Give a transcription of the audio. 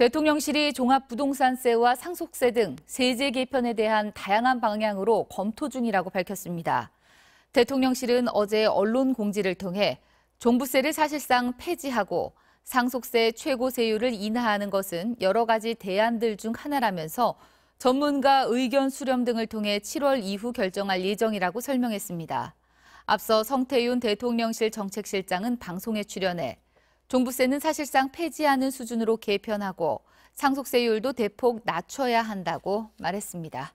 대통령실이 종합부동산세와 상속세 등 세제 개편에 대한 다양한 방향으로 검토 중이라고 밝혔습니다. 대통령실은 어제 언론 공지를 통해 종부세를 사실상 폐지하고 상속세 최고 세율을 인하하는 것은 여러 가지 대안들 중 하나라면서 전문가 의견 수렴 등을 통해 7월 이후 결정할 예정이라고 설명했습니다. 앞서 성태윤 대통령실 정책실장은 방송에 출연해 종부세는 사실상 폐지하는 수준으로 개편하고 상속세율도 대폭 낮춰야 한다고 말했습니다.